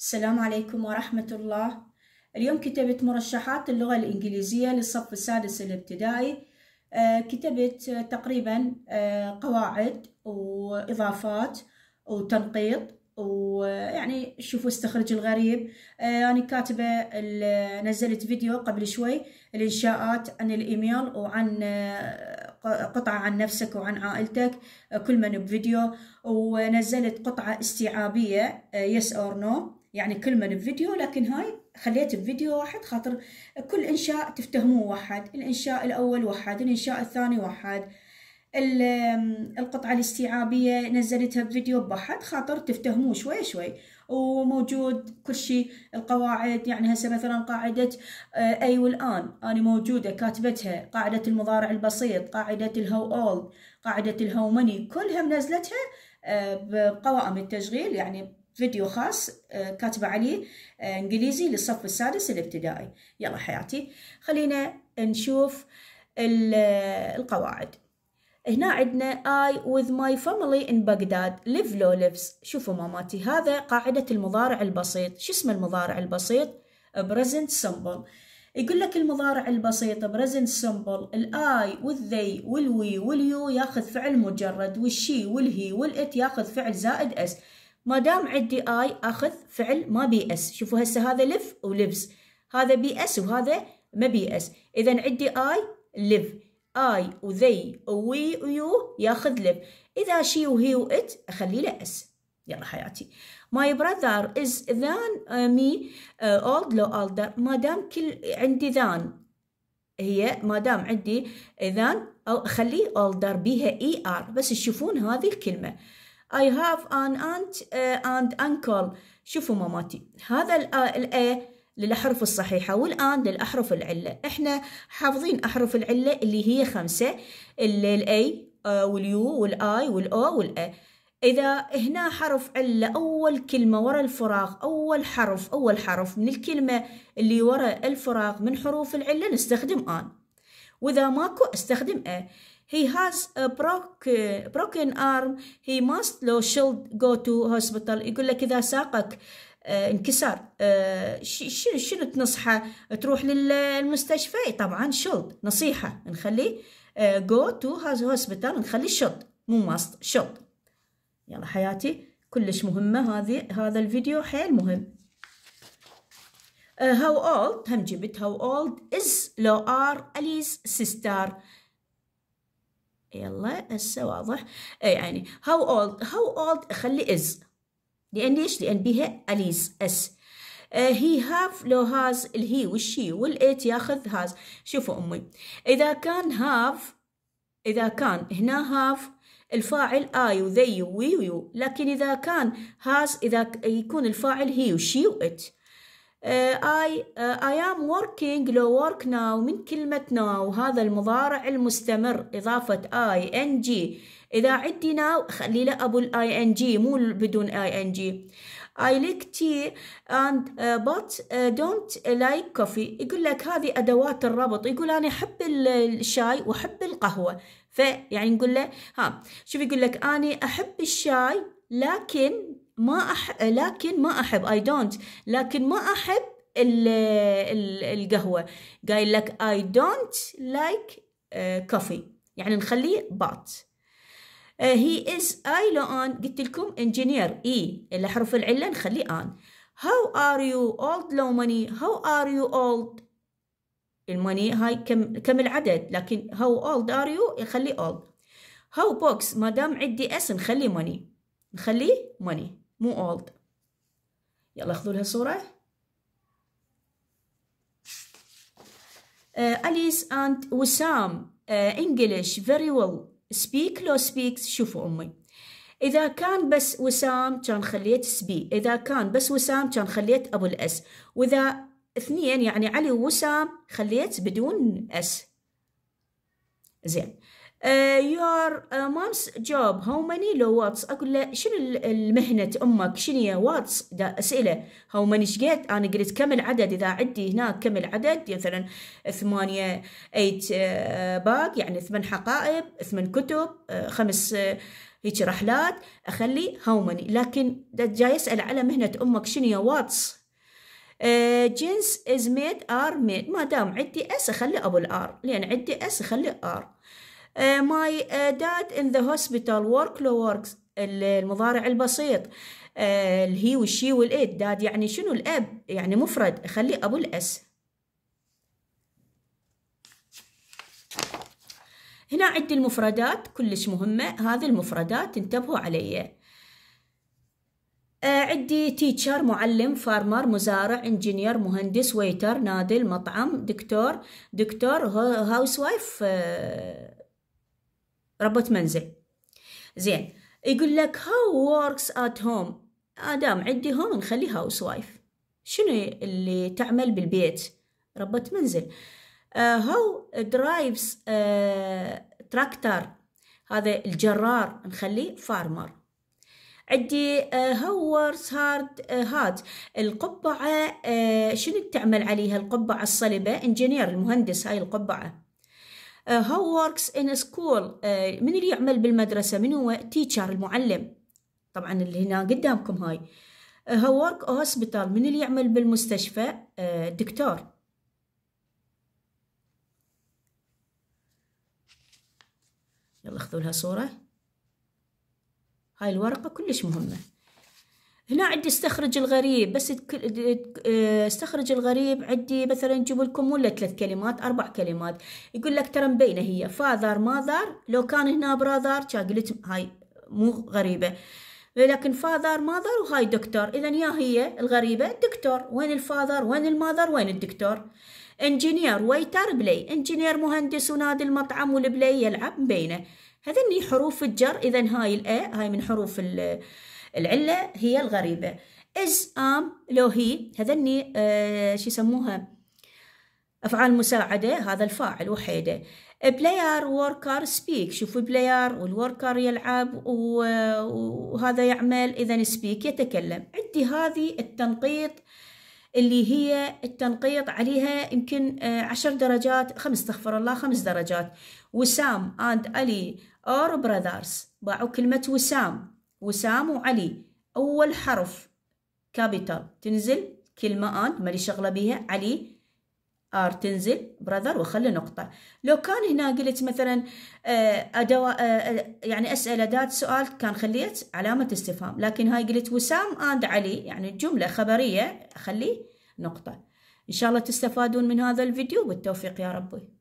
السلام عليكم ورحمة الله اليوم كتبت مرشحات اللغة الإنجليزية للصف السادس الابتدائي آه، كتبت تقريبا آه، قواعد وإضافات وتنقيط ويعني شوفوا استخرج الغريب آه، أنا كاتبة نزلت فيديو قبل شوي الإنشاءات عن الإيميل وعن قطعة عن نفسك وعن عائلتك آه، كل من بفيديو ونزلت قطعة استيعابية يس اور نو يعني كل من بفيديو لكن هاي خليت بفيديو واحد خاطر كل إنشاء تفتهموه واحد الإنشاء الأول واحد الإنشاء الثاني واحد القطعة الاستيعابية نزلتها بفيديو بحد خاطر تفتهموه شوي شوي وموجود كل شيء القواعد يعني هسه مثلا قاعدة آه، أي أيوة والآن أنا موجودة كاتبتها قاعدة المضارع البسيط قاعدة الهو أول قاعدة الهو ماني كلها منزلتها آه، بقوائم التشغيل يعني فيديو خاص آه، كاتبة عليه انجليزي للصف السادس الابتدائي يلا حياتي خلينا نشوف القواعد هنا عندنا I with my family in Baghdad live low lives شوفوا ماماتي هذا قاعدة المضارع البسيط شو اسم المضارع البسيط present simple يقول لك المضارع البسيط present simple الآي والذي والوي واليو ياخذ فعل مجرد والشي والهي والإت ياخذ فعل زائد اس ما دام عندي I أخذ فعل ما بي اس شوفوا هسه هذا لف ولبس هذا بي اس وهذا ما بي اس إذا عندي I live I و they و we و you ياخذ لب إذا she و he و it أخلي له S يلا حياتي My brother is than آه، me آه، old لو older ما دام كل عندي than هي ما دام عندي than أو أخليه older بيها ER بس تشوفون هذه الكلمة I have an aunt آه، and uncle شوفوا ماماتي هذا الA للأحرف الصحيحة والآن للأحرف العلة إحنا حافظين أحرف العلة اللي هي خمسة اللي الأي آه، واليو والآي والأو والأ إذا هنا حرف علة أول كلمة ورا الفراغ أول حرف أول حرف من الكلمة اللي ورا الفراغ من حروف العلة نستخدم آن وإذا ماكو أستخدم أ He has a broke, broken arm. He must لو should go to hospital. يقول لك إذا ساقك آه، انكسار آه، شنو شنو تنصحه تروح للمستشفى طبعا شلط نصيحه نخليه جو تو هاز هوسبيتال نخلي الشلط آه، مو ماست شلط يلا حياتي كلش مهمه هذه هذا الفيديو حيل مهم هاو اولد هم جبت هاو اولد از لو ار اليز سيستر يلا هسه واضح إيه، يعني هاو اولد هاو اولد خلي از لأن ليش؟ لأن بها أليس أس هي هاف لو هاز الهي والشي والإيت ياخذ هاز شوفوا أمي إذا كان هاف إذا كان هنا هاف الفاعل آي وذي وي ويو لكن إذا كان هاز إذا يكون الفاعل هي وشي وإت اي اي ام working لو work now من كلمة now هذا المضارع المستمر إضافة ان جي إذا عندي ناو خلي له أبو الآي إن جي مو بدون آي إن جي I like tea and uh, but uh, don't like coffee يقول لك هذه أدوات الربط يقول أنا أحب الشاي وأحب القهوة فيعني نقول له ها شوف يقول لك أنا أحب الشاي لكن ما أح لكن ما أحب I don't لكن ما أحب القهوة قايل لك I don't like uh, coffee يعني نخليه but هي از اي لو ان قلت لكم انجينير اي اللي حرف العله نخليه ان هاو ار يو اولد لو ماني هاو ار يو اولد الماني هاي كم كم العدد لكن هاو اولد ار يو يخلي اولد هاو بوكس ما دام عندي اس نخلي ماني نخلي ماني مو اولد يلا خذوا لها صوره اليس اند وسام انجلش فيري ويل سبيك لو سبيكس شوفوا أمي إذا كان بس وسام كان خليت سبي إذا كان بس وسام كان خليت أبو الأس وإذا اثنين يعني علي ووسام خليت بدون أس زين يور مامس جوب هاو ماني لو واتس اقول له شنو المهنه امك شنو هي واتس اسئله هاو ماني شقد انا قلت كم العدد اذا عندي هناك كم العدد مثلا ثمانية ايت آه، باك يعني ثمان حقائب ثمان كتب آه، خمس آه، هيك رحلات اخلي هاو ماني لكن جاي يسال على مهنه امك شنو هي واتس جنس از ميد ار ميد ما دام عندي اس اخلي ابو الار لان عندي اس اخلي ار ماي داد ان ذا هوسبيتال ورك لو وركس المضارع البسيط الهي والشي والإد داد يعني شنو الأب يعني مفرد خلي أبو الأس هنا عندي المفردات كلش مهمة هذه المفردات انتبهوا علي uh, عندي تيتشر معلم فارمر مزارع انجينير مهندس ويتر نادل مطعم دكتور دكتور هاوس وايف ربط منزل زين يقول لك هاو وركس ات هوم آدام عندي هوم نخلي هاوس وايف شنو اللي تعمل بالبيت ربط منزل هاو درايفز تراكتر هذا الجرار نخليه فارمر عندي هورس هارد هاد القبعة آه، شنو تعمل عليها القبعة الصلبة انجينير المهندس هاي القبعة هاو آه، works in a school آه، من اللي يعمل بالمدرسة من هو تيتشر المعلم طبعا اللي هنا قدامكم هاي هاو آه، work hospital من اللي يعمل بالمستشفى دكتور يلا خذوا لها صورة هاي الورقة كلش مهمة هنا عندي استخرج الغريب بس آه، استخرج الغريب عندي مثلا نجيب لكم ولا ثلاث كلمات اربع كلمات يقول لك ترى مبينه هي فاذر ماذر لو كان هنا براذر كان قلت هاي مو غريبه لكن فاذر ماذر وهاي دكتور اذا يا هي الغريبه دكتور وين الفاذر وين الماذر وين الدكتور انجينير ويتر بلاي انجينير مهندس ونادي المطعم والبلاي يلعب مبينه هذني حروف الجر اذا هاي الاي هاي من حروف ال العلة هي الغريبة إز أم لو هي هذني آه شو يسموها أفعال مساعدة هذا الفاعل وحيدة بلاير وركر سبيك شوفوا بلاير والوركر يلعب وهذا يعمل إذا سبيك يتكلم عندي هذه التنقيط اللي هي التنقيط عليها يمكن آه، عشر درجات خمس استغفر الله خمس درجات وسام اند ألي اور براذرز باعوا كلمة وسام وسام وعلي أول حرف كابيتال تنزل كلمة أنت مالي شغلة بيها علي ار تنزل براذر وخلي نقطة لو كان هنا قلت مثلا آه، أدواء آه، آه، يعني أسأل أداة سؤال كان خليت علامة استفهام لكن هاي قلت وسام أند علي يعني الجملة خبرية خلي نقطة إن شاء الله تستفادون من هذا الفيديو والتوفيق يا ربي